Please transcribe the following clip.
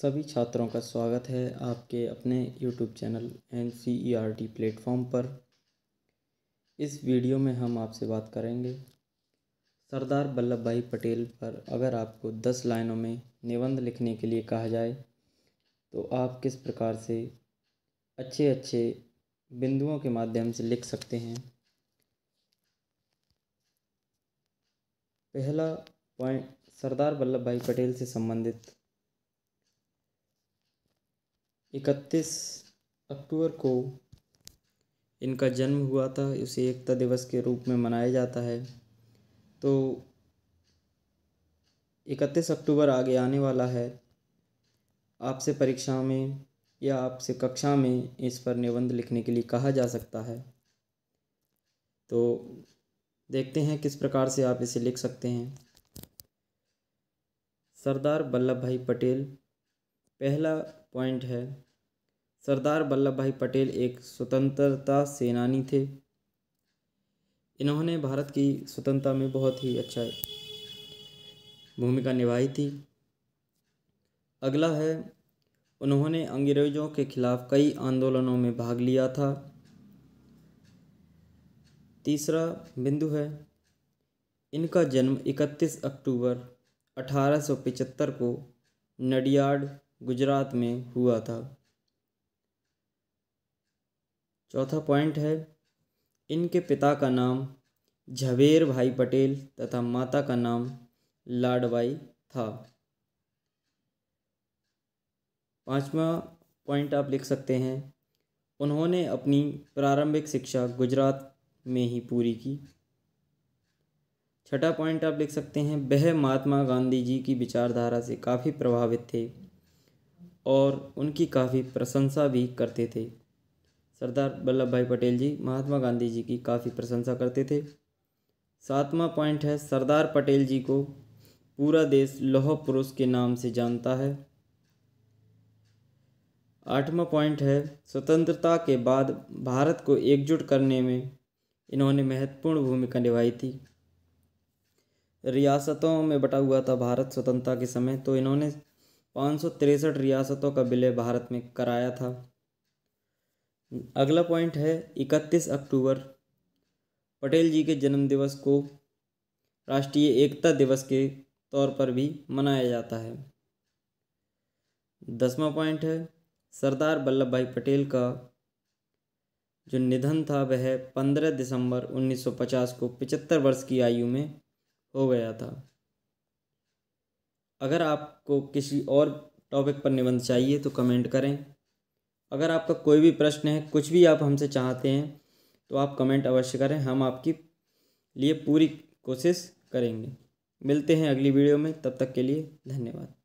सभी छात्रों का स्वागत है आपके अपने YouTube channel N C E R T platform पर इस वीडियो में हम आपसे बात करेंगे सरदार वल्लभ भाई पटेल पर अगर आपको दस लाइनों में निबंध लिखने के लिए कहा जाए तो आप किस प्रकार से अच्छे अच्छे बिंदुओं के माध्यम से लिख सकते हैं पहला पॉइंट सरदार वल्लभ भाई पटेल से संबंधित इकतीस अक्टूबर को इनका जन्म हुआ था उसे एकता दिवस के रूप में मनाया जाता है तो इकतीस अक्टूबर आगे आने वाला है आपसे परीक्षा में या आपसे कक्षा में इस पर निबंध लिखने के लिए कहा जा सकता है तो देखते हैं किस प्रकार से आप इसे लिख सकते हैं सरदार वल्लभ भाई पटेल पहला पॉइंट है सरदार वल्लभ भाई पटेल एक स्वतंत्रता सेनानी थे इन्होंने भारत की स्वतंत्रता में बहुत ही अच्छा भूमिका निभाई थी अगला है उन्होंने अंग्रेज़ों के खिलाफ कई आंदोलनों में भाग लिया था तीसरा बिंदु है इनका जन्म 31 अक्टूबर 1875 को नडियाड गुजरात में हुआ था चौथा पॉइंट है इनके पिता का नाम झवेर भाई पटेल तथा माता का नाम लाडबाई था पांचवा पॉइंट आप लिख सकते हैं उन्होंने अपनी प्रारंभिक शिक्षा गुजरात में ही पूरी की छठा पॉइंट आप लिख सकते हैं वह महात्मा गांधी जी की विचारधारा से काफ़ी प्रभावित थे और उनकी काफ़ी प्रशंसा भी करते थे सरदार वल्लभ भाई पटेल जी महात्मा गांधी जी की काफ़ी प्रशंसा करते थे सातवां पॉइंट है सरदार पटेल जी को पूरा देश लौह पुरुष के नाम से जानता है आठवां पॉइंट है स्वतंत्रता के बाद भारत को एकजुट करने में इन्होंने महत्वपूर्ण भूमिका निभाई थी रियासतों में बटा हुआ था भारत स्वतंत्रता के समय तो इन्होंने पाँच सौ तिरसठ रियासतों का विलय भारत में कराया था अगला पॉइंट है इकतीस अक्टूबर पटेल जी के जन्मदिवस को राष्ट्रीय एकता दिवस के तौर पर भी मनाया जाता है दसवा पॉइंट है सरदार वल्लभ भाई पटेल का जो निधन था वह पंद्रह दिसंबर 1950 को 75 वर्ष की आयु में हो गया था अगर आपको किसी और टॉपिक पर निबंध चाहिए तो कमेंट करें अगर आपका कोई भी प्रश्न है कुछ भी आप हमसे चाहते हैं तो आप कमेंट अवश्य करें हम आपकी लिए पूरी कोशिश करेंगे मिलते हैं अगली वीडियो में तब तक के लिए धन्यवाद